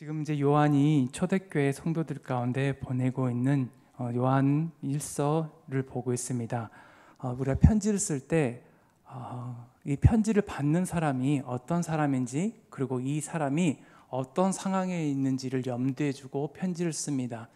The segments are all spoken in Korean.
지금 이제 요한이 초대교회 성도들 가운데 보내고 있는 어, 요한 일서를 보고 있습니다. 어, 우리가 편지를 쓸때 어, 이 편지를 받는 사람이 어떤 사람인지 그리고 이 사람이 어떤 상황에 있는지를 염두에 두고 편지를 씁니다.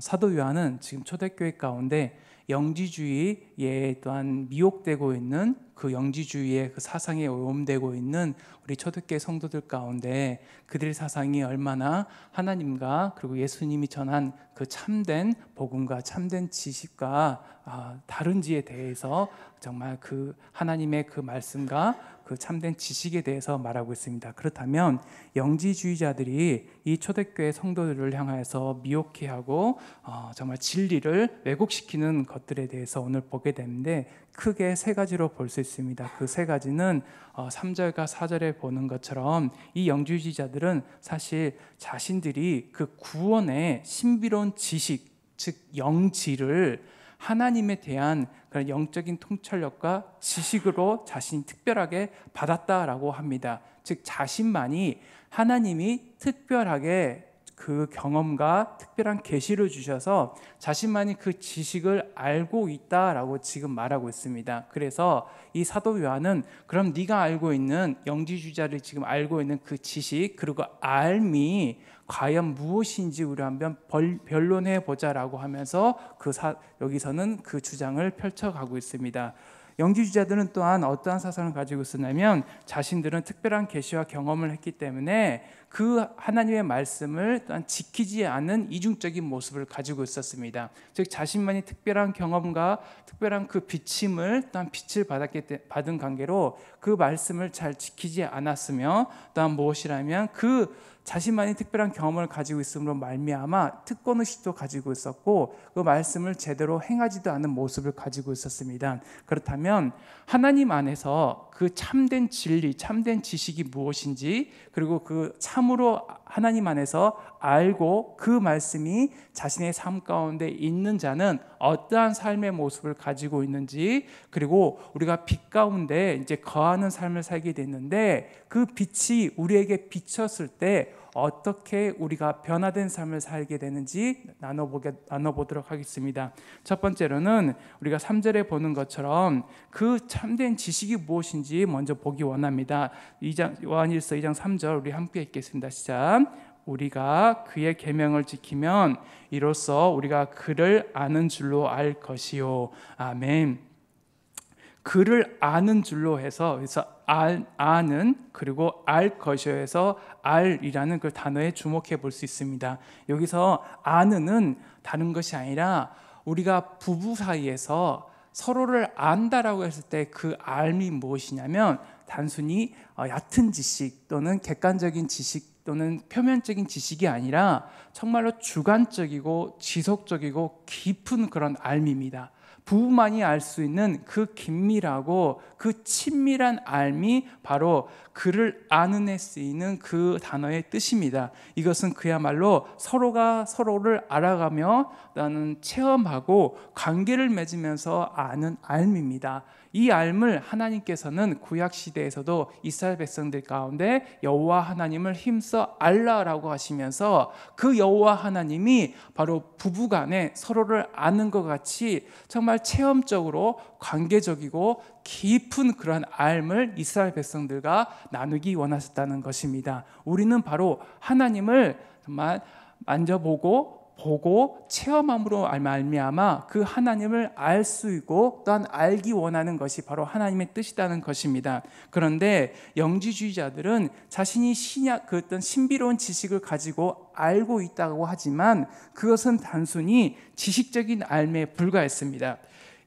사도 요한은 지금 초대교회 가운데 영지주의에 또한 미혹되고 있는 그 영지주의의 그 사상에 오염되고 있는 우리 초대교회 성도들 가운데 그들의 사상이 얼마나 하나님과 그리고 예수님이 전한 그 참된 복음과 참된 지식과 아, 다른지에 대해서 정말 그 하나님의 그 말씀과 그 참된 지식에 대해서 말하고 있습니다. 그렇다면 영지주의자들이 이 초대교회 성도들을 향하서 미혹해하고 어, 정말 진리를 왜곡시키는 것들에 대해서 오늘 보게 되는데 크게 세 가지로 볼 수 있습니다. 그 세 가지는 3절과 어, 4절에 보는 것처럼 이영주주자들은 사실 자신들이 그 구원의 신비로운 지식, 즉 영지를 하나님에 대한 그런 영적인 통찰력과 지식으로 자신이 특별하게 받았다라고 합니다. 즉 자신만이 하나님이 특별하게 그 경험과 특별한 계시를 주셔서 자신만이 그 지식을 알고 있다라고 지금 말하고 있습니다. 그래서 이 사도 요한은 그럼 네가 알고 있는 영지주자를 지금 알고 있는 그 지식 그리고 알미 과연 무엇인지 우리 한번 변론해 보자라고 하면서 그 사, 여기서는 그 주장을 펼쳐가고 있습니다. 영지주자들은 또한 어떠한 사상을 가지고 있었냐면 자신들은 특별한 계시와 경험을 했기 때문에 그 하나님의 말씀을 또한 지키지 않은 이중적인 모습을 가지고 있었습니다. 즉 자신만이 특별한 경험과 특별한 그 비침을 또한 빛을 받았기 받은 관계로 그 말씀을 잘 지키지 않았으며 또한 무엇이라면 그 자신만이 특별한 경험을 가지고 있음으로 말미암아 특권 의식도 가지고 있었고 그 말씀을 제대로 행하지도 않은 모습을 가지고 있었습니다. 그렇다면 하나님 안에서 그 참된 진리, 참된 지식이 무엇인지 그리고 그 참으로 하나님 안에서 알고 그 말씀이 자신의 삶 가운데 있는 자는 어떠한 삶의 모습을 가지고 있는지 그리고 우리가 빛 가운데 이제 거하는 삶을 살게 됐는데 그 빛이 우리에게 비쳤을 때 어떻게 우리가 변화된 삶을 살게 되는지 나눠보게, 나눠보도록 하겠습니다. 첫 번째로는 우리가 3절에 보는 것처럼 그 참된 지식이 무엇인지 먼저 보기 원합니다. 2장, 요한일서 2장 3절 우리 함께 읽겠습니다. 시작. 우리가 그의 계명을 지키면 이로써 우리가 그를 아는 줄로 알 것이요. 아멘. 그를 아는 줄로 해서 그래서 알, 아는 그리고 알 것이어서 알이라는 그 단어에 주목해 볼 수 있습니다. 여기서 아는은 다른 것이 아니라 우리가 부부 사이에서 서로를 안다라고 했을 때 그 알이 무엇이냐면 단순히 어, 얕은 지식 또는 객관적인 지식 또는 표면적인 지식이 아니라 정말로 주관적이고 지속적이고 깊은 그런 알입니다 부부만이 알 수 있는 그 긴밀하고 그 친밀한 알미 바로 그를 아는 에 쓰이는 그 단어의 뜻입니다. 이것은 그야말로 서로가 서로를 알아가며 나는 체험하고 관계를 맺으면서 아는 알미입니다. 이알을 하나님께서는 구약 시대에서도 이스라엘 백성들 가운데 여호와 하나님을 힘써 알라라고 하시면서 그 여호와 하나님이 바로 부부간에 서로를 아는 것 같이 정말 체험적으로 관계적이고 깊은 그러한 알을 이스라엘 백성들과 나누기 원하셨다는 것입니다. 우리는 바로 하나님을 정말 만져보고 보고 체험함으로 말미암아 그 하나님을 알 수 있고 또한 알기 원하는 것이 바로 하나님의 뜻이라는 것입니다. 그런데 영지주의자들은 자신이 신약 그 어떤 신비로운 지식을 가지고 알고 있다고 하지만 그것은 단순히 지식적인 알매에 불과했습니다.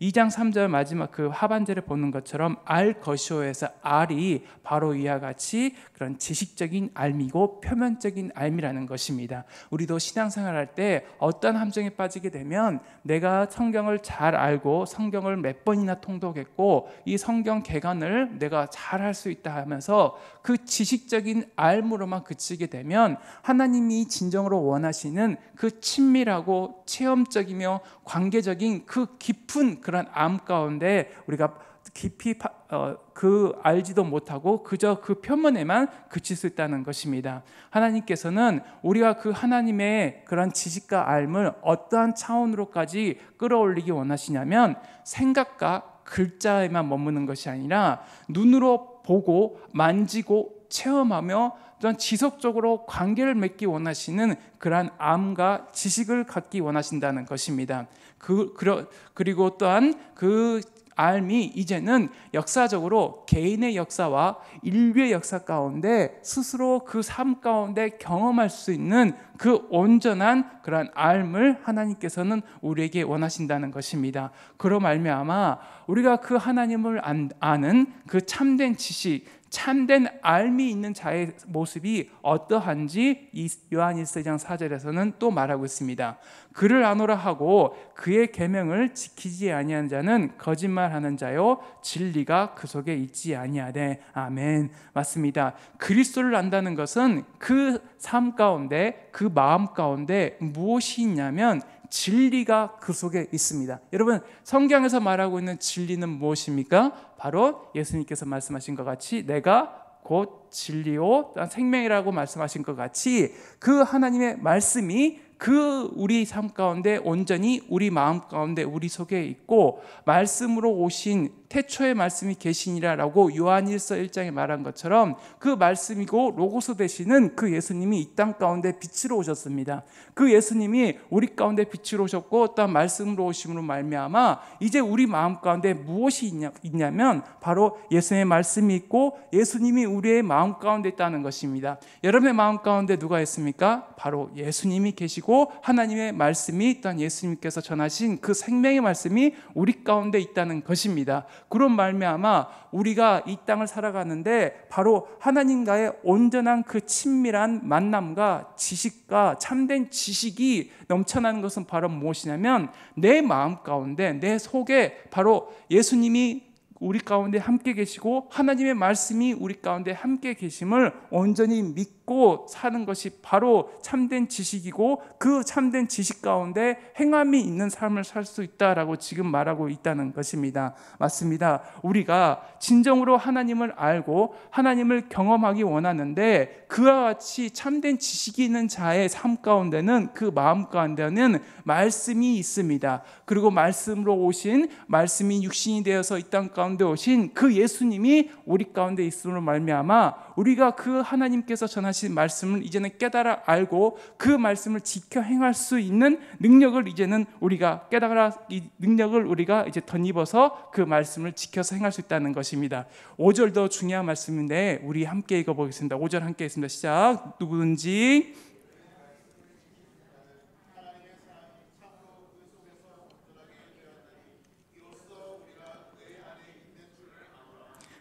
2장 3절 마지막 그 하반절을 보는 것처럼 알 것이오에서 알이 바로 이와 같이 그런 지식적인 알미고 표면적인 알미라는 것입니다. 우리도 신앙생활할 때 어떤 함정에 빠지게 되면 내가 성경을 잘 알고 성경을 몇 번이나 통독했고 이 성경 개간을 내가 잘 할 수 있다 하면서 그 지식적인 알무로만 그치게 되면 하나님이 진정으로 원하시는 그 친밀하고 체험적이며 관계적인 그 깊은 그런 암 가운데 우리가 깊이 파, 어, 그 알지도 못하고 그저 그 표면에만 그칠 수 있다는 것입니다. 하나님께서는 우리가 그 하나님의 그런 지식과 알을 어떠한 차원으로까지 끌어올리기 원하시냐면 생각과 글자에만 머무는 것이 아니라 눈으로 보고 만지고 체험하며 또한 지속적으로 관계를 맺기 원하시는 그러한 암과 지식을 갖기 원하신다는 것입니다. 그, 그 그리고 또한 그 알미 이제는 역사적으로 개인의 역사와 인류의 역사 가운데 스스로 그 삶 가운데 경험할 수 있는 그 온전한 그러한 알을 하나님께서는 우리에게 원하신다는 것입니다. 그럼 알미아 우리가 그 하나님을 아는 그 참된 지식, 참된 알미 있는 자의 모습이 어떠한지 요한일서 장 4절에서는 또 말하고 있습니다. 그를 아노라 하고 그의 계명을 지키지 아니한 자는 거짓말하는 자요 진리가 그 속에 있지 아니하되 아멘. 맞습니다. 그리스도를 안다는 것은 그 삶 가운데 그 마음 가운데 무엇이 있냐면 진리가 그 속에 있습니다. 여러분, 성경에서 말하고 있는 진리는 무엇입니까? 바로 예수님께서 말씀하신 것 같이 내가 곧 진리요, 생명이라고 말씀하신 것 같이 그 하나님의 말씀이 그 우리 삶 가운데 온전히 우리 마음 가운데 우리 속에 있고 말씀으로 오신 태초의 말씀이 계시니라라고 요한일서 1장에 말한 것처럼 그 말씀이고 로고스 되시는 그 예수님이 이 땅 가운데 빛으로 오셨습니다. 그 예수님이 우리 가운데 빛으로 오셨고 어떤 말씀으로 오심으로 말미암아 이제 우리 마음 가운데 무엇이 있냐, 있냐면 바로 예수님의 말씀이 있고 예수님이 우리의 마음 가운데 있다는 것입니다. 여러분의 마음 가운데 누가 있습니까? 바로 예수님이 계시고 것이고 하나님의 말씀이 또한 예수님께서 전하신 그 생명의 말씀이 우리 가운데 있다는 것입니다. 그런 말미암아 우리가 이 땅을 살아가는데 바로 하나님과의 온전한 그 친밀한 만남과 지식과 참된 지식이 넘쳐나는 것은 바로 무엇이냐면 내 마음 가운데 내 속에 바로 예수님이 우리 가운데 함께 계시고 하나님의 말씀이 우리 가운데 함께 계심을 온전히 믿고 믿고 사는 것이 바로 참된 지식이고 그 참된 지식 가운데 행함이 있는 삶을 살 수 있다라고 지금 말하고 있다는 것입니다. 맞습니다. 우리가 진정으로 하나님을 알고 하나님을 경험하기 원하는데 그와 같이 참된 지식이 있는 자의 삶 가운데는 그 마음 가운데는 말씀이 있습니다. 그리고 말씀으로 오신 말씀이 육신이 되어서 이 땅 가운데 오신 그 예수님이 우리 가운데 있음으로 말미암아 우리가 그 하나님께서 전하신 가신 말씀을 이제는 깨달아 알고 그 말씀을 지켜 행할 수 있는 능력을 이제는 우리가 깨달아 이 능력을 우리가 이제 덧입어서 그 말씀을 지켜서 행할 수 있다는 것입니다. 5절도 중요한 말씀인데 우리 함께 읽어 보겠습니다. 5절 함께 읽습니다. 시작. 누구든지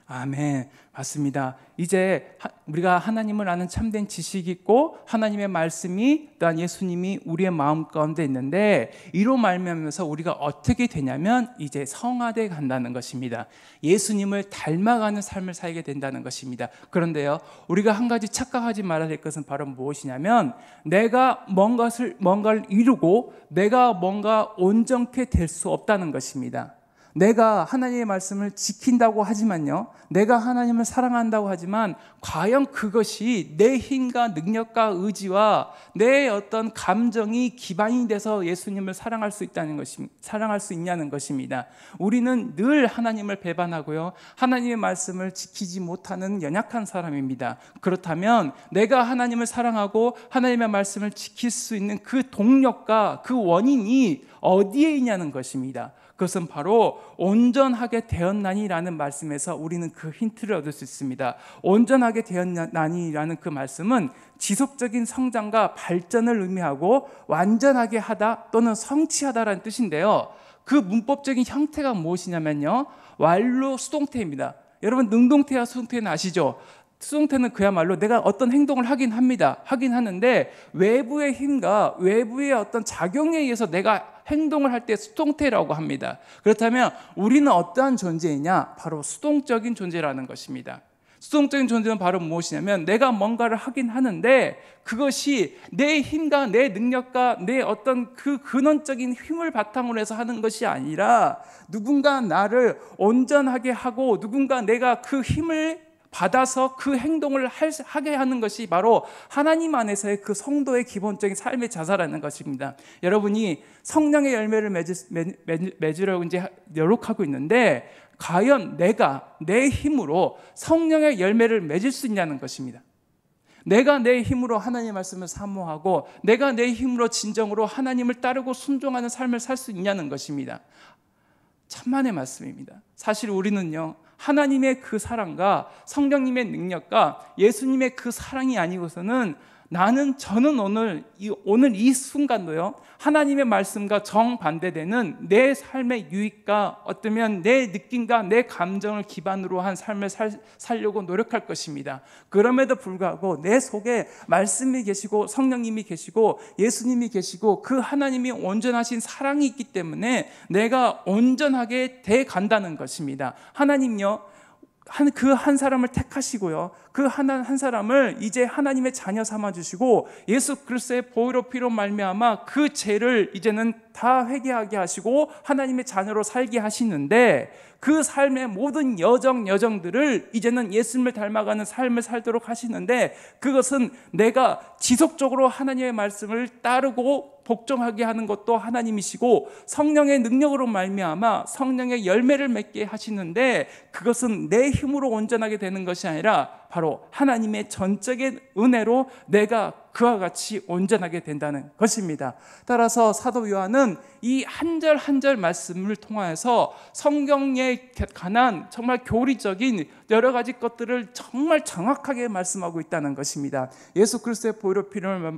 아멘. 맞습니다. 이제 우리가 하나님을 아는 참된 지식이 있고 하나님의 말씀이 또한 예수님이 우리의 마음 가운데 있는데 이로 말미암아서 우리가 어떻게 되냐면 이제 성화돼 간다는 것입니다. 예수님을 닮아가는 삶을 살게 된다는 것입니다. 그런데요. 우리가 한 가지 착각하지 말아야 될 것은 바로 무엇이냐면 내가 뭔가를 뭔가를 이루고 내가 뭔가 온전케 될 수 없다는 것입니다. 내가 하나님의 말씀을 지킨다고 하지만요. 내가 하나님을 사랑한다고 하지만 과연 그것이 내 힘과 능력과 의지와 내 어떤 감정이 기반이 돼서 예수님을 사랑할 수 있다는 것이 사랑할 수 있냐는 것입니다. 우리는 늘 하나님을 배반하고요. 하나님의 말씀을 지키지 못하는 연약한 사람입니다. 그렇다면 내가 하나님을 사랑하고 하나님의 말씀을 지킬 수 있는 그 동력과 그 원인이 어디에 있냐는 것입니다. 그것은 바로 온전하게 되었나니라는 말씀에서 우리는 그 힌트를 얻을 수 있습니다. 온전하게 되었나니라는 그 말씀은 지속적인 성장과 발전을 의미하고 완전하게 하다 또는 성취하다라는 뜻인데요. 그 문법적인 형태가 무엇이냐면요. 완료 수동태입니다. 여러분 능동태와 수동태는 아시죠? 수송태는 그야말로 내가 어떤 행동을 하긴 합니다. 하긴 하는데 외부의 힘과 외부의 어떤 작용에 의해서 내가 행동을 할 때 수동태라고 합니다. 그렇다면 우리는 어떠한 존재이냐? 바로 수동적인 존재라는 것입니다. 수동적인 존재는 바로 무엇이냐면 내가 뭔가를 하긴 하는데 그것이 내 힘과 내 능력과 내 어떤 그 근원적인 힘을 바탕으로 해서 하는 것이 아니라 누군가 나를 온전하게 하고 누군가 내가 그 힘을 받아서 그 행동을 하게 하는 것이 바로 하나님 안에서의 그 성도의 기본적인 삶의 자세라는 것입니다. 여러분이 성령의 열매를 맺으, 려고 이제 노력하고 있는데 과연 내가 내 힘으로 성령의 열매를 맺을 수 있냐는 것입니다. 내가 내 힘으로 하나님 말씀을 사모하고 내가 내 힘으로 진정으로 하나님을 따르고 순종하는 삶을 살 수 있냐는 것입니다. 천만의 말씀입니다. 사실 우리는요. 하나님의 그 사랑과 성령님의 능력과 예수님의 그 사랑이 아니고서는 나는 저는 오늘 이 오늘 이 순간도요. 하나님의 말씀과 정반대되는 내 삶의 유익과 어쩌면 내 느낌과 내 감정을 기반으로 한 삶을 살, 살려고 노력할 것입니다. 그럼에도 불구하고 내 속에 말씀이 계시고 성령님이 계시고 예수님이 계시고 그 하나님이 온전하신 사랑이 있기 때문에 내가 온전하게 돼 간다는 것입니다. 하나님요 그한 그 사람을 택하시고요. 그하한 사람을 이제 하나님의 자녀 삼아 주시고 예수 그리스도의 보혈로 피로 말미암아 그 죄를 이제는 다 회개하게 하시고 하나님의 자녀로 살게 하시는데 그 삶의 모든 여정 여정들을 이제는 예수님을 닮아가는 삶을 살도록 하시는데 그것은 내가 지속적으로 하나님의 말씀을 따르고 복종하게 하는 것도 하나님이시고 성령의 능력으로 말미암아 성령의 열매를 맺게 하시는데 그것은 내 힘으로 온전하게 되는 것이 아니라 바로 하나님의 전적인 은혜로 내가 그와 같이 온전하게 된다는 것입니다. 따라서 사도 요한은 이 한절 한절 말씀을 통하여서 성경에 관한 정말 교리적인 여러 가지 것들을 정말 정확하게 말씀하고 있다는 것입니다. 예수 그리스도의 보혈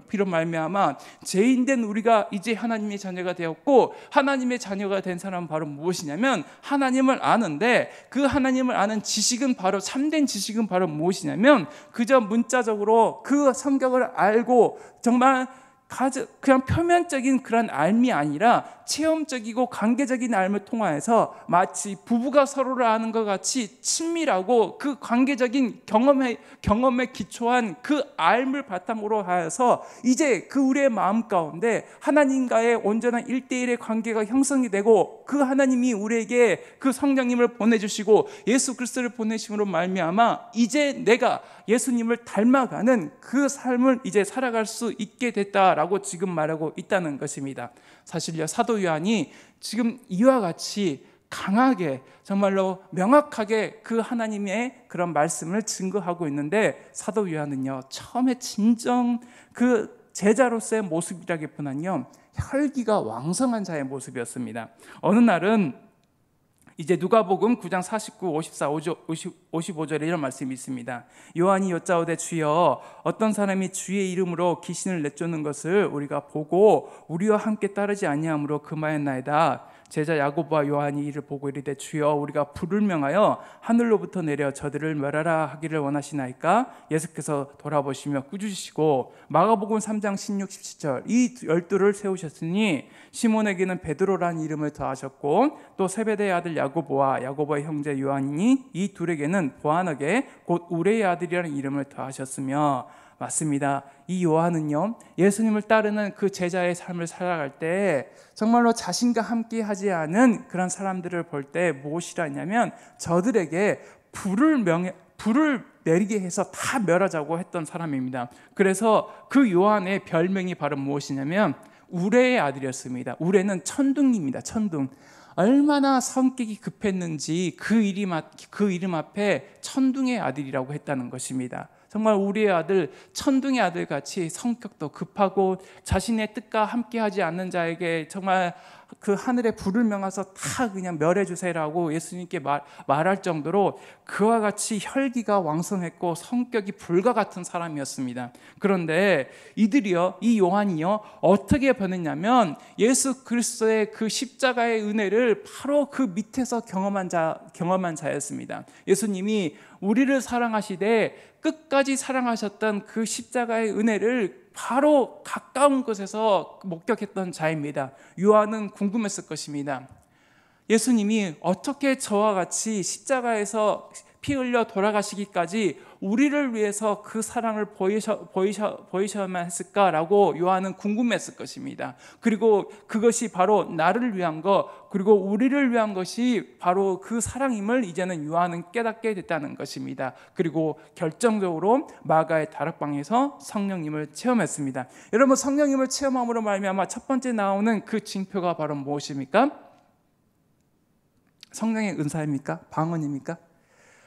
피로 말미암아 죄인된 우리가 이제 하나님의 자녀가 되었고 하나님의 자녀가 된 사람은 바로 무엇이냐면 하나님을 아는데 그 하나님을 아는 지식은 바로 참된 지식은 바로 무엇이냐면 그저 문자적으로 그 성경을 알고 정말 그냥 표면적인 그런 알미 아니라 체험적이고 관계적인 알을 통하여서 마치 부부가 서로를 아는 것 같이 친밀하고 그 관계적인 경험에 경험에 기초한 그 알을 바탕으로 하여서 이제 그 우리의 마음 가운데 하나님과의 온전한 일대일의 관계가 형성이 되고 그 하나님이 우리에게 그 성령님을 보내 주시고 예수 그리스도를 보내심으로 말미암아 이제 내가 예수님을 닮아가는 그 삶을 이제 살아갈 수 있게 됐다. 라고 지금 말하고 있다는 것입니다. 사실요, 사도 요한이 지금 이와 같이 강하게 정말로 명확하게 그 하나님의 그런 말씀을 증거하고 있는데 사도 요한은요 처음에 진정 그 제자로서의 모습이라기보다는요 혈기가 왕성한 자의 모습이었습니다. 어느 날은 이제 누가복음 9장 49, 54, 55절에 5 이런 말씀이 있습니다. 요한이 여짜오되 주여 어떤 사람이 주의 이름으로 귀신을 내쫓는 것을 우리가 보고 우리와 함께 따르지 아니하므로 금하였나이다. 제자 야고보와 요한이 이를 보고 이르되 주여 우리가 불을 명하여 하늘로부터 내려 저들을 멸하라 하기를 원하시나이까 예수께서 돌아보시며 꾸짖으시고 마가복음 3장 16, 17절 이 열두를 세우셨으니 시몬에게는 베드로라는 이름을 더하셨고 또 세베대의 아들 야고보와 야고보의 형제 요한이 니이 둘에게는 보안하게곧 우레의 아들이라는 이름을 더하셨으며 맞습니다. 이 요한은요, 예수님을 따르는 그 제자의 삶을 살아갈 때 정말로 자신과 함께 하지 않은 그런 사람들을 볼 때 무엇이라 냐면 저들에게 불을 명 불을 내리게 해서 다 멸하자고 했던 사람입니다. 그래서 그 요한의 별명이 바로 무엇이냐면 우레의 아들이었습니다. 우레는 천둥입니다. 천둥. 얼마나 성격이 급했는지 그 이름 그 앞에 천둥의 아들이라고 했다는 것입니다. 정말 우리의 아들 천둥의 아들 같이 성격도 급하고 자신의 뜻과 함께하지 않는 자에게 정말 그하늘에 불을 명하서 다 그냥 멸해주세요라고 예수님께 말, 말할 정도로 그와 같이 혈기가 왕성했고 성격이 불과 같은 사람이었습니다. 그런데 이들이요, 이 요한이요, 어떻게 변했냐면 예수 그리스도의 그 십자가의 은혜를 바로 그 밑에서 경험한 자, 경험한 자였습니다. 예수님이 우리를 사랑하시되 끝까지 사랑하셨던 그 십자가의 은혜를 바로 가까운 곳에서 목격했던 자입니다. 요한은 궁금했을 것입니다. 예수님이 어떻게 저와 같이 십자가에서 피 흘려 돌아가시기까지 우리를 위해서 그 사랑을 보이셔, 보이셔, 보이셔야만 했을까라고 요한은 궁금했을 것입니다. 그리고 그것이 바로 나를 위한 것, 그리고 우리를 위한 것이 바로 그 사랑임을 이제는 요한은 깨닫게 됐다는 것입니다. 그리고 결정적으로 마가의 다락방에서 성령님을 체험했습니다. 여러분 성령님을 체험함으로 말미암아 첫 번째 나오는 그 징표가 바로 무엇입니까? 성령의 은사입니까? 방언입니까?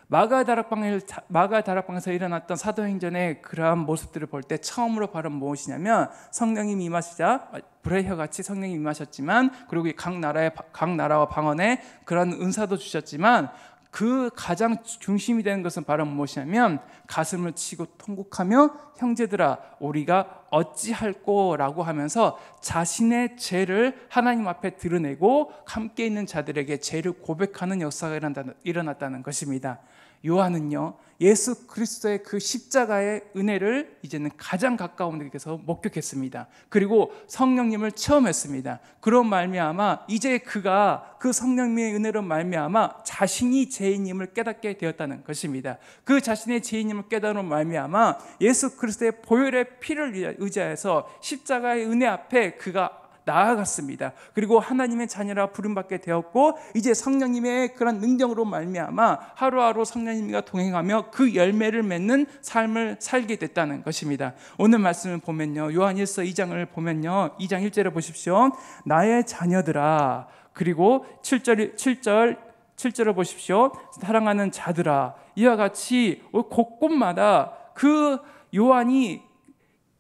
마가 다락방에 마가 다락방에서 일어났던 사도행전의 그러한 모습들을 볼 때 처음으로 바로 무엇이냐면 성령이 임하시자 브레이어 아, 같이 성령이 임하셨지만 그리고 각 나라의 각 나라와 방언에 그런 은사도 주셨지만 그 가장 중심이 되는 것은 바로 무엇이냐면 가슴을 치고 통곡하며 형제들아 우리가 어찌할꼬라고 하면서 자신의 죄를 하나님 앞에 드러내고 함께 있는 자들에게 죄를 고백하는 역사가 일어났다는 것입니다. 요한은요 예수 그리스도의 그 십자가의 은혜를 이제는 가장 가까운 데서 목격했습니다. 그리고 성령님을 체험했습니다. 그런 말미암아 이제 그가 그 성령님의 은혜로 말미암아 자신이 죄인임을 깨닫게 되었다는 것입니다. 그 자신의 죄인임을 깨달은 말미암아 예수 그리스도의 보혈의 피를 의지해서 십자가의 은혜 앞에 그가 나아갔습니다. 그리고 하나님의 자녀라 부름받게 되었고 이제 성령님의 그런 능력으로 말미암아 하루하루 성령님과 동행하며 그 열매를 맺는 삶을 살게 됐다는 것입니다. 오늘 말씀을 보면요. 요한일서 2장을 보면요. 2장 1절에 보십시오. 나의 자녀들아 그리고 7절 7절 7절을 보십시오. 사랑하는 자들아 이와 같이 곳곳마다 그 요한이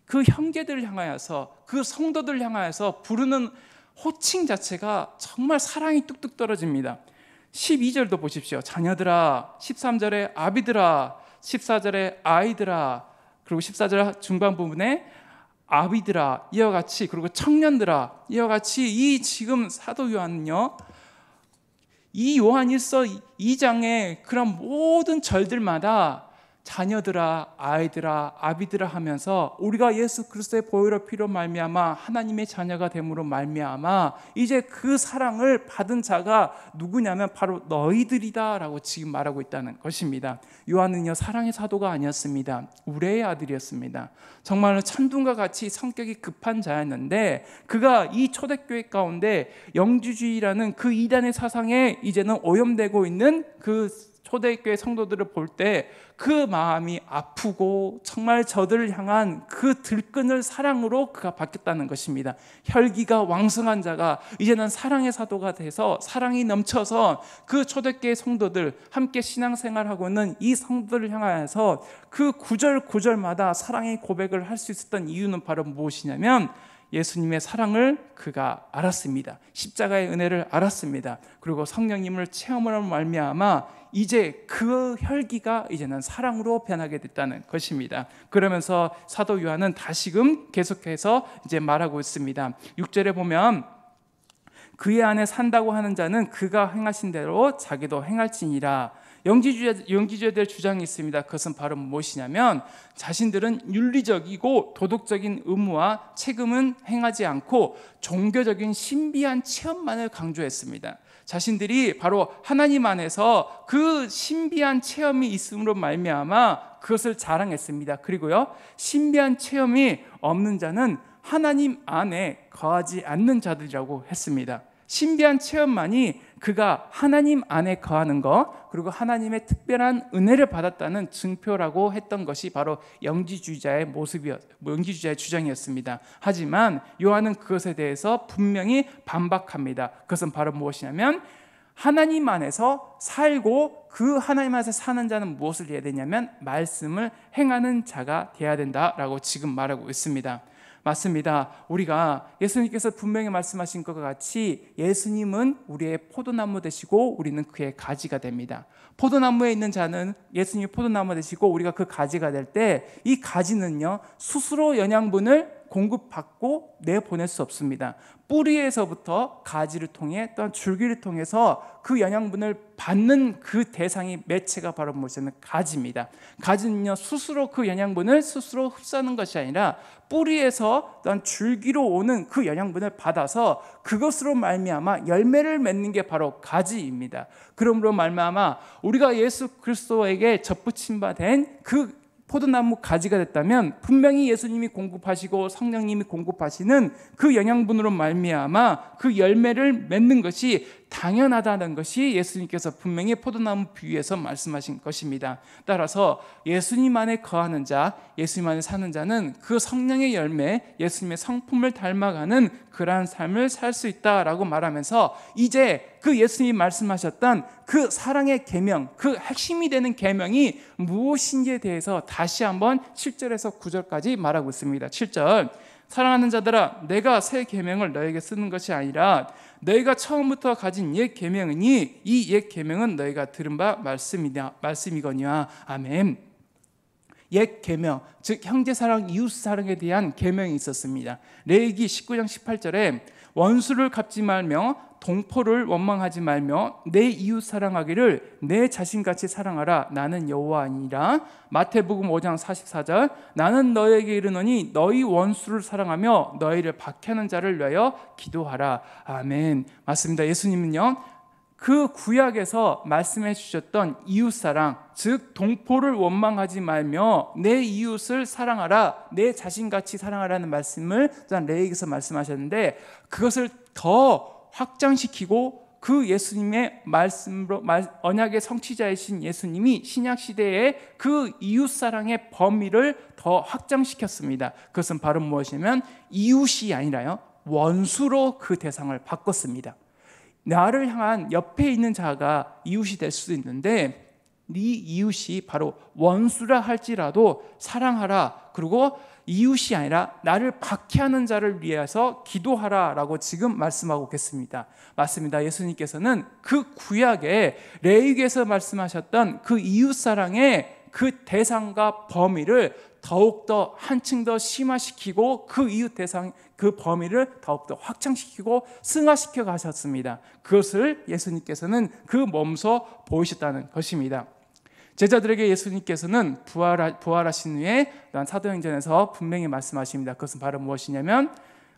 그 형제들을 향하여서 그 성도들을 향하여서 부르는 호칭 자체가 정말 사랑이 뚝뚝 떨어집니다. 12절도 보십시오. 자녀들아, 13절에 아비들아, 14절에 아이들아, 그리고 14절 중반 부분에 아비들아 이와 같이 그리고 청년들아 이와 같이 이 지금 사도 요한은요. 이 요한일서 2장의 그런 모든 절들마다 자녀들아 아이들아 아비들아 하면서 우리가 예수 그리스도의 보혈의 피로 말미암아 하나님의 자녀가 됨으로 말미암아 이제 그 사랑을 받은 자가 누구냐면 바로 너희들이다라고 지금 말하고 있다는 것입니다. 요한은요 사랑의 사도가 아니었습니다. 우레의 아들이었습니다. 정말로 찬둥과 같이 성격이 급한 자였는데 그가 이 초대교회 가운데 영주주의라는 그 이단의 사상에 이제는 오염되고 있는 그 초대교회 성도들을 볼 때 그 마음이 아프고 정말 저들을 향한 그 들끈을 사랑으로 그가 바뀌었다는 것입니다. 혈기가 왕성한 자가 이제는 사랑의 사도가 돼서 사랑이 넘쳐서 그 초대교회 성도들 함께 신앙생활하고 있는 이 성도들을 향해서 그 구절 구절마다 사랑의 고백을 할 수 있었던 이유는 바로 무엇이냐면 예수님의 사랑을 그가 알았습니다. 십자가의 은혜를 알았습니다. 그리고 성령님을 체험으로 말미암아 이제 그 혈기가 이제는 사랑으로 변하게 됐다는 것입니다. 그러면서 사도 요한은 다시금 계속해서 이제 말하고 있습니다. 6절에 보면 그의 안에 산다고 하는 자는 그가 행하신 대로 자기도 행할지니라 영지주의, 영지주의에 대한 주장이 있습니다. 그것은 바로 무엇이냐면 자신들은 윤리적이고 도덕적인 의무와 책임은 행하지 않고 종교적인 신비한 체험만을 강조했습니다. 자신들이 바로 하나님 안에서 그 신비한 체험이 있음으로 말미암아 그것을 자랑했습니다. 그리고요. 신비한 체험이 없는 자는 하나님 안에 거하지 않는 자들이라고 했습니다. 신비한 체험만이 그가 하나님 안에 거하는 것, 그리고 하나님의 특별한 은혜를 받았다는 증표라고 했던 것이 바로 영지주의자의 모습이었, 영지주의자의 주장이었습니다. 하지만 요한은 그것에 대해서 분명히 반박합니다. 그것은 바로 무엇이냐면 하나님 안에서 살고 그 하나님 안에서 사는 자는 무엇을 해야 되냐면 말씀을 행하는 자가 되어야 된다라고 지금 말하고 있습니다. 맞습니다. 우리가 예수님께서 분명히 말씀하신 것과 같이 예수님은 우리의 포도나무 되시고 우리는 그의 가지가 됩니다. 포도나무에 있는 자는 예수님이 포도나무 되시고 우리가 그 가지가 될 때 이 가지는요 스스로 영양분을 공급받고 내보낼 수 없습니다. 뿌리에서부터 가지를 통해 또한 줄기를 통해서 그 영양분을 받는 그 대상이 매체가 바로 무엇이냐면 가지입니다. 가지는요 스스로 그 영양분을 스스로 흡수하는 것이 아니라 뿌리에서 또한 줄기로 오는 그 영양분을 받아서 그것으로 말미암아 열매를 맺는 게 바로 가지입니다. 그러므로 말미암아 우리가 예수 그리스도에게 접붙임 바된 그 포도나무 가지가 됐다면 분명히 예수님이 공급하시고 성령님이 공급하시는 그 영양분으로 말미암아 그 열매를 맺는 것이 당연하다는 것이 예수님께서 분명히 포도나무 비유에서 말씀하신 것입니다. 따라서 예수님 안에 거하는 자, 예수님 안에 사는 자는 그 성령의 열매, 예수님의 성품을 닮아가는 그러한 삶을 살 수 있다라고 말하면서 이제 그 예수님이 말씀하셨던 그 사랑의 계명, 그 핵심이 되는 계명이 무엇인지에 대해서 다시 한번 7절에서 9절까지 말하고 있습니다. 7절. 사랑하는 자들아 내가 새 계명을 너에게 쓰는 것이 아니라 너희가 처음부터 가진 옛 계명이니 이 옛 계명은 너희가 들은 바 말씀이냐 말씀이거니와 아멘. 옛 계명 즉 형제 사랑 이웃 사랑에 대한 계명이 있었습니다. 레위기 19장 18절에 원수를 갚지 말며 동포를 원망하지 말며 내 이웃 사랑하기를 내 자신같이 사랑하라 나는 여호와 아니라 마태복음 5장 44절 나는 너에게 이르노니 너희 원수를 사랑하며 너희를 박해하는 자를 위하여 기도하라 아멘 맞습니다 예수님은요 그 구약에서 말씀해 주셨던 이웃 사랑, 즉 동포를 원망하지 말며 내 이웃을 사랑하라, 내 자신같이 사랑하라는 말씀을 레이에서 말씀하셨는데 그것을 더 확장시키고 그 예수님의 말씀으로 언약의 성취자이신 예수님이 신약 시대에 그 이웃 사랑의 범위를 더 확장시켰습니다. 그것은 바로 무엇이냐면 이웃이 아니라요 원수로 그 대상을 바꿨습니다. 나를 향한 옆에 있는 자가 이웃이 될 수도 있는데 네 이웃이 바로 원수라 할지라도 사랑하라. 그리고 이웃이 아니라 나를 박해하는 자를 위해서 기도하라라고 지금 말씀하고 계십니다. 맞습니다. 예수님께서는 그 구약에 레위기에서 말씀하셨던 그 이웃 사랑의 그 대상과 범위를 더욱더 한층 더 심화시키고 그 이웃 대상 그 범위를 더욱더 확장시키고 승화시켜 가셨습니다. 그것을 예수님께서는 그 몸소 보이셨다는 것입니다. 제자들에게 예수님께서는 부활하, 부활하신 후에 사도행전에서 분명히 말씀하십니다. 그것은 바로 무엇이냐면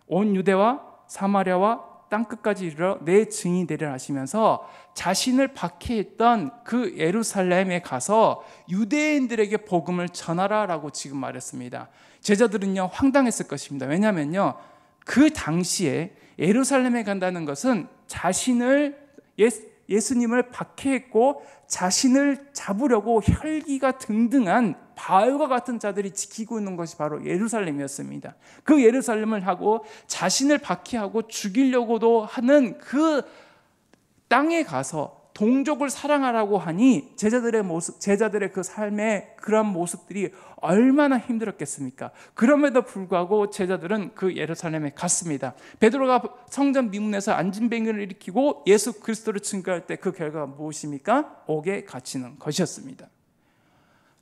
온 유대와 사마리아와 땅끝까지 이르러 내증이 되리라 하시면서 자신을 박해했던 그 예루살렘에 가서 유대인들에게 복음을 전하라라고 지금 말했습니다. 제자들은요 황당했을 것입니다. 왜냐면요 그 당시에 예루살렘에 간다는 것은 자신을 예, 예수님을 박해했고 자신을 잡으려고 혈기가 등등한 바알과 같은 자들이 지키고 있는 것이 바로 예루살렘이었습니다. 그 예루살렘을 하고 자신을 박해하고 죽이려고도 하는 그 땅에 가서 동족을 사랑하라고 하니 제자들의 모습, 제자들의 그 삶의 그런 모습들이 얼마나 힘들었겠습니까? 그럼에도 불구하고 제자들은 그 예루살렘에 갔습니다. 베드로가 성전 미문에서 안진뱅이를 일으키고 예수 그리스도를 증거할 때 그결과 무엇입니까? 옥에 갇히는 것이었습니다.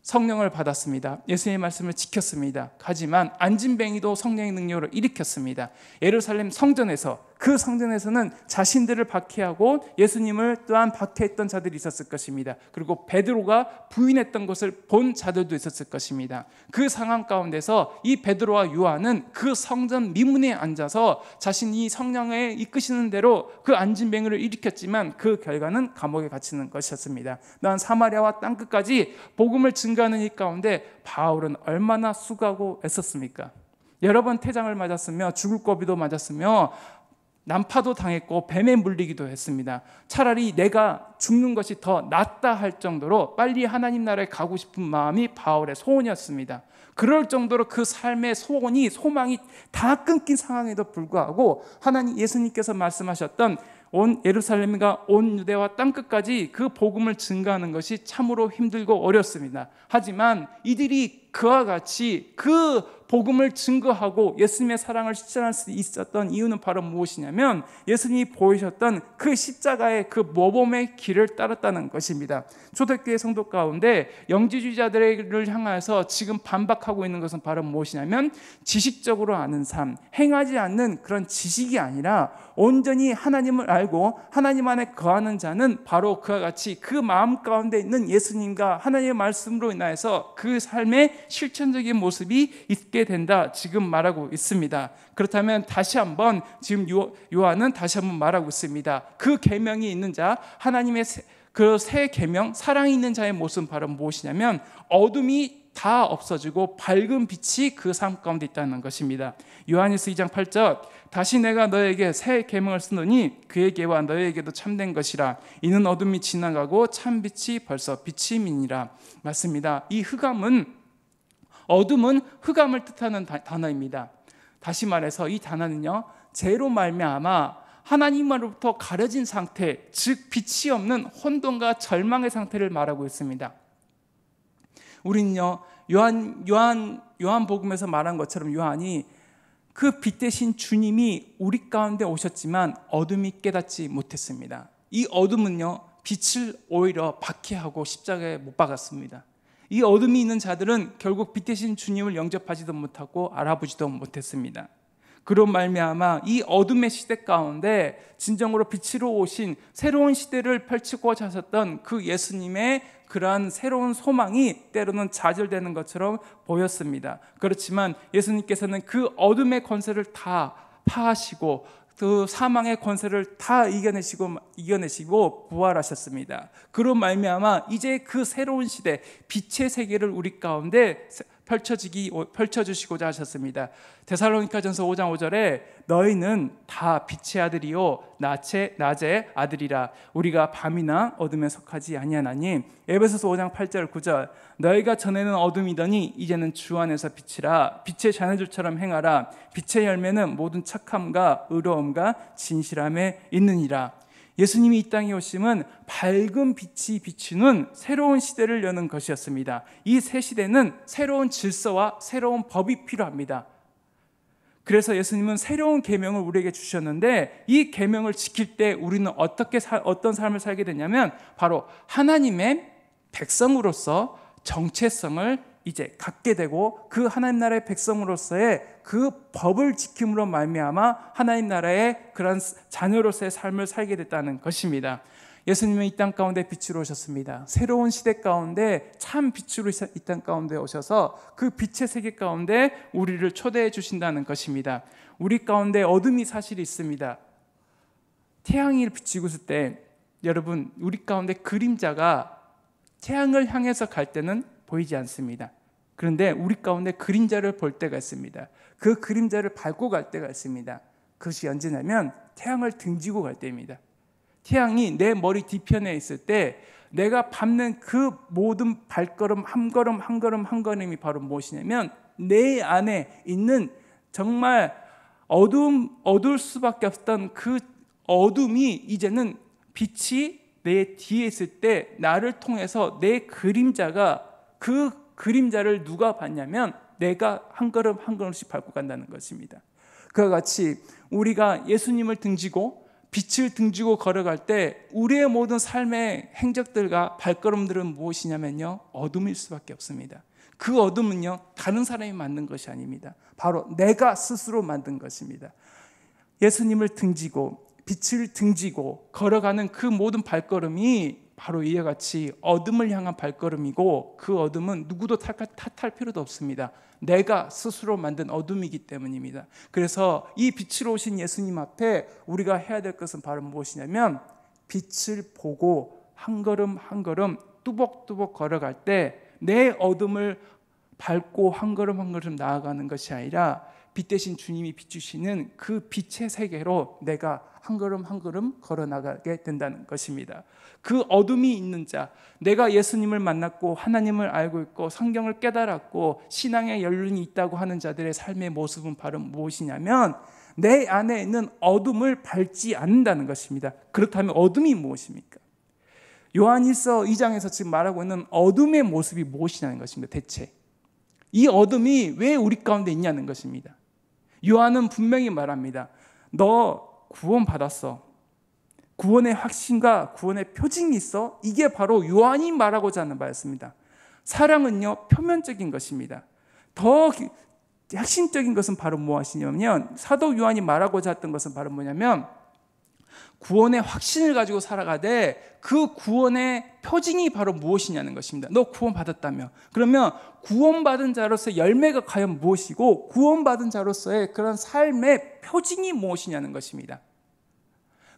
성령을 받았습니다. 예수의 말씀을 지켰습니다. 하지만 안진뱅이도 성령의 능력으 일으켰습니다. 예루살렘 성전에서 그 성전에서는 자신들을 박해하고 예수님을 또한 박해했던 자들이 있었을 것입니다. 그리고 베드로가 부인했던 것을 본 자들도 있었을 것입니다. 그 상황 가운데서 이 베드로와 요한은 그 성전 미문에 앉아서 자신이 성령에 이끄시는 대로 그 안진뱅이를 일으켰지만 그 결과는 감옥에 갇히는 것이었습니다. 난 사마리아와 땅 끝까지 복음을 증가하는 이 가운데 바울은 얼마나 수고하고 애썼습니까? 여러 번 퇴장을 맞았으며 죽을 고비도 맞았으며 난파도 당했고 뱀에 물리기도 했습니다. 차라리 내가 죽는 것이 더 낫다 할 정도로 빨리 하나님 나라에 가고 싶은 마음이 바울의 소원이었습니다. 그럴 정도로 그 삶의 소원이 소망이 다 끊긴 상황에도 불구하고 하나님 예수님께서 말씀하셨던 온 예루살렘과 온 유대와 땅 끝까지 그 복음을 증가하는 것이 참으로 힘들고 어렵습니다. 하지만 이들이 그와 같이 그 복음을 증거하고 예수님의 사랑을 실천할 수 있었던 이유는 바로 무엇이냐면 예수님이 보이셨던 그 십자가의 그 모범의 길을 따랐다는 것입니다. 초대교회 성도 가운데 영지주의자들을 향해서 지금 반박하고 있는 것은 바로 무엇이냐면 지식적으로 아는 삶, 행하지 않는 그런 지식이 아니라 온전히 하나님을 알고 하나님 안에 거하는 자는 바로 그와 같이 그 마음 가운데 있는 예수님과 하나님의 말씀으로 인하여서 그 삶의 실천적인 모습이 있게 된다. 지금 말하고 있습니다. 그렇다면 다시 한번 지금 요한은 다시 한번 말하고 있습니다. 그 계명이 있는 자 하나님의 그새 계명 사랑 있는 자의 모습 바로 무엇이냐면 어둠이 다 없어지고 밝은 빛이 그 삶 가운데 있다는 것입니다. 요한일서 2장 8절 다시 내가 너에게 새 계명을 쓰노니 그에게와 너에게도 참된 것이라 이는 어둠이 지나가고 참 빛이 벌써 비침이라 맞습니다. 이 흑암은 어둠은 흑암을 뜻하는 단어입니다. 다시 말해서 이 단어는요. 죄로 말미암아 하나님으로부터 가려진 상태, 즉 빛이 없는 혼돈과 절망의 상태를 말하고 있습니다. 우리는요. 요한 요한 요한복음에서 말한 것처럼 요한이 그 빛 대신 주님이 우리 가운데 오셨지만 어둠이 깨닫지 못했습니다. 이 어둠은요. 빛을 오히려 박해하고 십자가에 못 박았습니다. 이 어둠이 있는 자들은 결국 빛 대신 주님을 영접하지도 못하고 알아보지도 못했습니다. 그런 말미암아 이 어둠의 시대 가운데 진정으로 빛으로 오신 새로운 시대를 펼치고자 셨던그 예수님의 그러한 새로운 소망이 때로는 좌절되는 것처럼 보였습니다. 그렇지만 예수님께서는 그 어둠의 권세를 다 파하시고 그 사망의 권세를 다 이겨내시고 이겨내시고 부활하셨습니다. 그런 말미암아 이제 그 새로운 시대 빛의 세계를 우리 가운데 펼쳐지기 펼쳐주시고자 하셨습니다. 데살로니카전서 5장 5절에 너희는 다 빛의 아들이요 낮에 낮에 아들이라 우리가 밤이나 어둠에 속하지 아니하나니 에베소서 5장 8절 9절 너희가 전에는 어둠이더니 이제는 주 안에서 빛이라 빛의 자녀들처럼 행하라 빛의 열매는 모든 착함과 의로움과 진실함에 있느니라 예수님이 이 땅에 오심은 밝은 빛이 비추는 새로운 시대를 여는 것이었습니다. 이 새 시대는 새로운 질서와 새로운 법이 필요합니다. 그래서 예수님은 새로운 계명을 우리에게 주셨는데 이 계명을 지킬 때 우리는 어떻게 사, 어떤 삶을 살게 되냐면 바로 하나님의 백성으로서 정체성을 이제 갖게 되고 그 하나님 나라의 백성으로서의 그 법을 지킴으로 말미암아 하나님 나라의 그런 자녀로서의 삶을 살게 됐다는 것입니다. 예수님은 이 땅 가운데 빛으로 오셨습니다. 새로운 시대 가운데 참 빛으로 이 땅 가운데 오셔서 그 빛의 세계 가운데 우리를 초대해 주신다는 것입니다. 우리 가운데 어둠이 사실 있습니다. 태양이 비치고 있을 때 여러분 우리 가운데 그림자가 태양을 향해서 갈 때는 보이지 않습니다. 그런데 우리 가운데 그림자를 볼 때가 있습니다. 그 그림자를 밟고 갈 때가 있습니다. 그것이 언제냐면 태양을 등지고 갈 때입니다. 태양이 내 머리 뒤편에 있을 때 내가 밟는 그 모든 발걸음 한 걸음 한 걸음 한 걸음이 바로 무엇이냐면 내 안에 있는 정말 어둠 어두울 수밖에 없던 그 어둠이 이제는 빛이 내 뒤에 있을 때 나를 통해서 내 그림자가 그 그림자를 누가 봤냐면 내가 한 걸음 한 걸음씩 밟고 간다는 것입니다. 그와 같이 우리가 예수님을 등지고 빛을 등지고 걸어갈 때 우리의 모든 삶의 행적들과 발걸음들은 무엇이냐면요. 어둠일 수밖에 없습니다. 그 어둠은요. 다른 사람이 만든 것이 아닙니다. 바로 내가 스스로 만든 것입니다. 예수님을 등지고 빛을 등지고 걸어가는 그 모든 발걸음이 바로 이와 같이 어둠을 향한 발걸음이고 그 어둠은 누구도 탓할, 탓할 필요도 없습니다. 내가 스스로 만든 어둠이기 때문입니다. 그래서 이 빛으로 오신 예수님 앞에 우리가 해야 될 것은 바로 무엇이냐면 빛을 보고 한 걸음 한 걸음 뚜벅뚜벅 걸어갈 때 내 어둠을 밟고 한 걸음 한 걸음 나아가는 것이 아니라 빛 대신 주님이 비주시는그 빛의 세계로 내가 한 걸음 한 걸음 걸어나가게 된다는 것입니다. 그 어둠이 있는 자, 내가 예수님을 만났고 하나님을 알고 있고 성경을 깨달았고 신앙의 연륜이 있다고 하는 자들의 삶의 모습은 바로 무엇이냐면 내 안에 있는 어둠을 밟지 않는다는 것입니다. 그렇다면 어둠이 무엇입니까? 요한일서 2장에서 지금 말하고 있는 어둠의 모습이 무엇이냐는 것입니다. 대체 이 어둠이 왜 우리 가운데 있냐는 것입니다. 요한은 분명히 말합니다. 너 구원받았어. 구원의 확신과 구원의 표징이 있어. 이게 바로 요한이 말하고자 하는 말씀입니다. 사랑은요, 표면적인 것입니다. 더 핵심적인 것은 바로 무엇이냐면, 사도 요한이 말하고자 했던 것은 바로 뭐냐면, 구원의 확신을 가지고 살아가되 그 구원의 표징이 바로 무엇이냐는 것입니다. 너 구원받았다며. 그러면 구원받은 자로서 열매가 과연 무엇이고 구원받은 자로서의 그런 삶의 표징이 무엇이냐는 것입니다.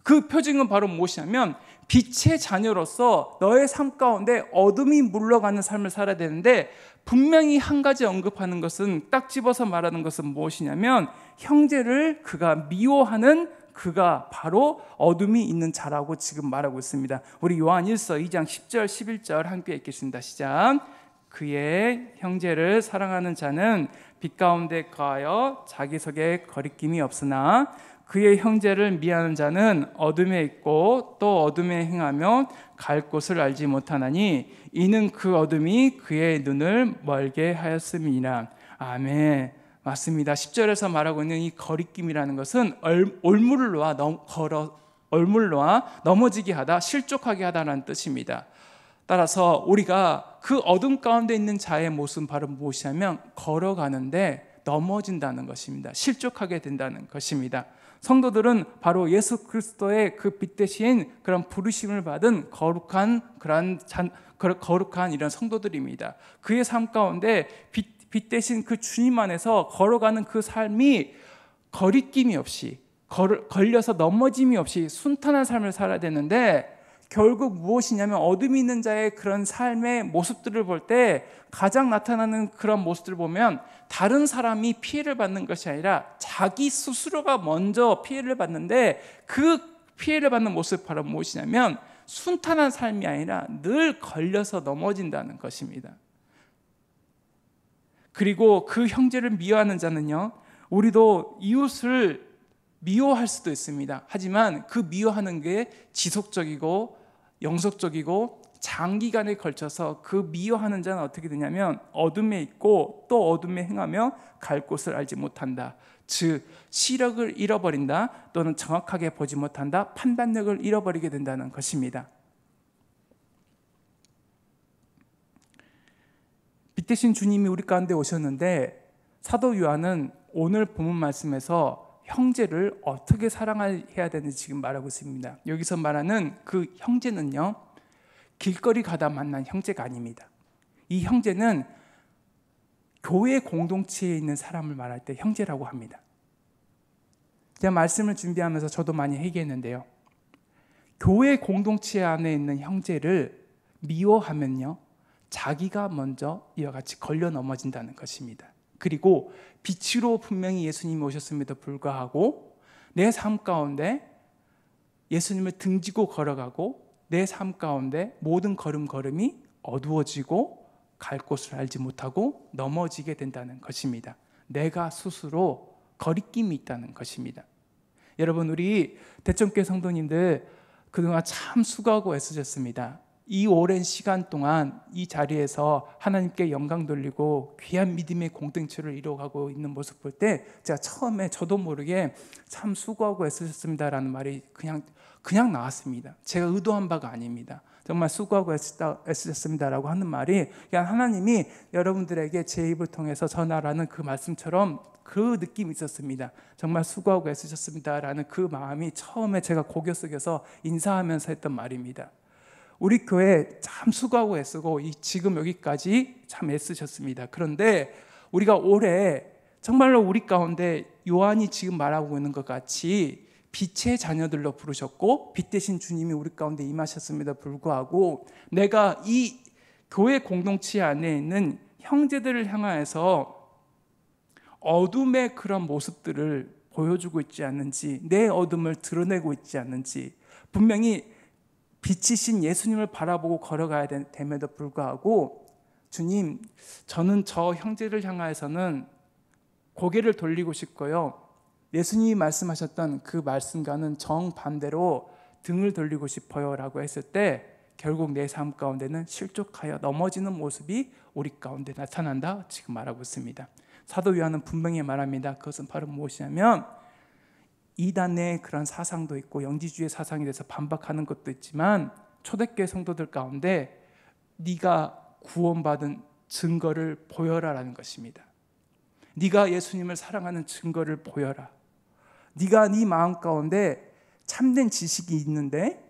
그 표징은 바로 무엇이냐면 빛의 자녀로서 너의 삶 가운데 어둠이 물러가는 삶을 살아야 되는데 분명히 한 가지 언급하는 것은 딱 집어서 말하는 것은 무엇이냐면 형제를 그가 미워하는 그가 바로 어둠이 있는 자라고 지금 말하고 있습니다. 우리 요한 1서 2장 10절 11절 함께 읽겠습니다. 시작. 그의 형제를 사랑하는 자는 빛 가운데 거하여 자기 속에 거리낌이 없으나 그의 형제를 미하는 자는 어둠에 있고 또 어둠에 행하며 갈 곳을 알지 못하나니 이는 그 어둠이 그의 눈을 멀게 하였음이니라. 아멘. 맞습니다. 10절에서 말하고 있는 이 거리낌이라는 것은 얼, 올무 놓아 넘, 걸어 얼물 놓아 넘어지게 하다 실족하게 하다라는 뜻입니다. 따라서 우리가 그 어둠 가운데 있는 자의 모습 바로 무엇이냐면 걸어가는데 넘어진다는 것입니다. 실족하게 된다는 것입니다. 성도들은 바로 예수 그리스도의 그 빛 대신 그런 부르심을 받은 거룩한 그런 거룩한 이런 성도들입니다. 그의 삶 가운데 빛빛 대신 그 주님 안에서 걸어가는 그 삶이 거리낌이 없이 걸려서 넘어짐이 없이 순탄한 삶을 살아야 되는데 결국 무엇이냐면 어둠이 있는 자의 그런 삶의 모습들을 볼 때 가장 나타나는 그런 모습들을 보면 다른 사람이 피해를 받는 것이 아니라 자기 스스로가 먼저 피해를 받는데 그 피해를 받는 모습 바로 무엇이냐면 순탄한 삶이 아니라 늘 걸려서 넘어진다는 것입니다. 그리고 그 형제를 미워하는 자는요, 우리도 이웃을 미워할 수도 있습니다. 하지만 그 미워하는 게 지속적이고 영속적이고 장기간에 걸쳐서 그 미워하는 자는 어떻게 되냐면 어둠에 있고 또 어둠에 행하며 갈 곳을 알지 못한다. 즉 시력을 잃어버린다 또는 정확하게 보지 못한다 판단력을 잃어버리게 된다는 것입니다. 빛 대신 주님이 우리 가운데 오셨는데 사도 요한은 오늘 본문 말씀에서 형제를 어떻게 사랑해야 되는지 지금 말하고 있습니다. 여기서 말하는 그 형제는요. 길거리 가다 만난 형제가 아닙니다. 이 형제는 교회 공동체에 있는 사람을 말할 때 형제라고 합니다. 제가 말씀을 준비하면서 저도 많이 얘기했는데요. 교회 공동체 안에 있는 형제를 미워하면요. 자기가 먼저 이와 같이 걸려 넘어진다는 것입니다. 그리고 빛으로 분명히 예수님이 오셨음에도 불구하고 내 삶 가운데 예수님을 등지고 걸어가고 내 삶 가운데 모든 걸음걸음이 어두워지고 갈 곳을 알지 못하고 넘어지게 된다는 것입니다. 내가 스스로 거리낌이 있다는 것입니다. 여러분 우리 대청교 성도님들 그동안 참 수고하고 애쓰셨습니다. 이 오랜 시간 동안 이 자리에서 하나님께 영광 돌리고 귀한 믿음의 공동체를 이뤄가고 있는 모습 볼 때 제가 처음에 저도 모르게 참 수고하고 애쓰셨습니다라는 말이 그냥 그냥 나왔습니다. 제가 의도한 바가 아닙니다. 정말 수고하고 애쓰 애쓰셨습니다라고 하는 말이 그냥 하나님이 여러분들에게 제 입을 통해서 전하라는 그 말씀처럼 그 느낌이 있었습니다. 정말 수고하고 애쓰셨습니다라는 그 마음이 처음에 제가 고개 숙여서 인사하면서 했던 말입니다. 우리 교회 참 수고하고 애쓰고 지금 여기까지 참 애쓰셨습니다. 그런데 우리가 올해 정말로 우리 가운데 요한이 지금 말하고 있는 것 같이 빛의 자녀들로 부르셨고 빛 대신 주님이 우리 가운데 임하셨습니다. 불구하고 내가 이 교회 공동체 안에 있는 형제들을 향하여서 어둠의 그런 모습들을 보여주고 있지 않는지 내 어둠을 드러내고 있지 않는지 분명히 빛이신 예수님을 바라보고 걸어가야 됨에도 불구하고 주님, 저는 저 형제를 향하여서는 고개를 돌리고 싶고요. 예수님이 말씀하셨던 그 말씀과는 정반대로 등을 돌리고 싶어요. 라고 했을 때 결국 내 삶 가운데는 실족하여 넘어지는 모습이 우리 가운데 나타난다. 지금 말하고 있습니다. 사도 요한은 분명히 말합니다. 그것은 바로 무엇이냐면 이단의 그런 사상도 있고 영지주의 사상에 대해서 반박하는 것도 있지만 초대교회 성도들 가운데 네가 구원받은 증거를 보여라라는 것입니다. 네가 예수님을 사랑하는 증거를 보여라. 네가 네 마음 가운데 참된 지식이 있는데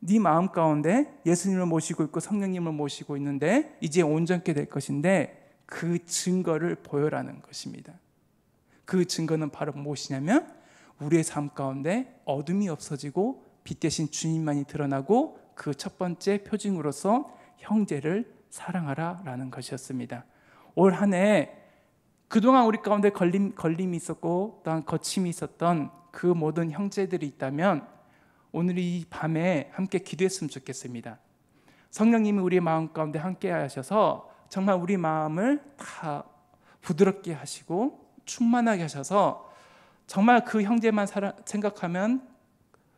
네 마음 가운데 예수님을 모시고 있고 성령님을 모시고 있는데 이제 온전케 될 것인데 그 증거를 보여라는 것입니다. 그 증거는 바로 무엇이냐면 우리의 삶 가운데 어둠이 없어지고 빛 대신 주님만이 드러나고 그 첫 번째 표징으로서 형제를 사랑하라라는 것이었습니다. 올 한 해 그동안 우리 가운데 걸림, 걸림이 있었고 또한 거침이 있었던 그 모든 형제들이 있다면 오늘 이 밤에 함께 기도했으면 좋겠습니다. 성령님이 우리 마음 가운데 함께 하셔서 정말 우리 마음을 다 부드럽게 하시고 충만하게 하셔서 정말 그 형제만 살아, 생각하면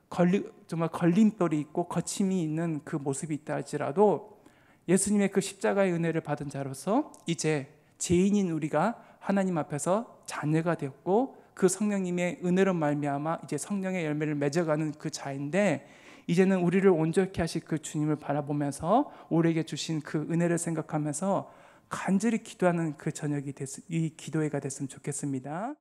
걸리, 정말 걸림돌이 있고 거침이 있는 그 모습이 있다 할지라도 예수님의 그 십자가의 은혜를 받은 자로서 이제 죄인인 우리가 하나님 앞에서 자녀가 되었고 그 성령님의 은혜로 말미암아 이제 성령의 열매를 맺어가는 그 자인데 이제는 우리를 온전케 하실 그 주님을 바라보면서 우리에게 주신 그 은혜를 생각하면서 간절히 기도하는 그 저녁이 됐, 이 기도회가 됐으면 좋겠습니다.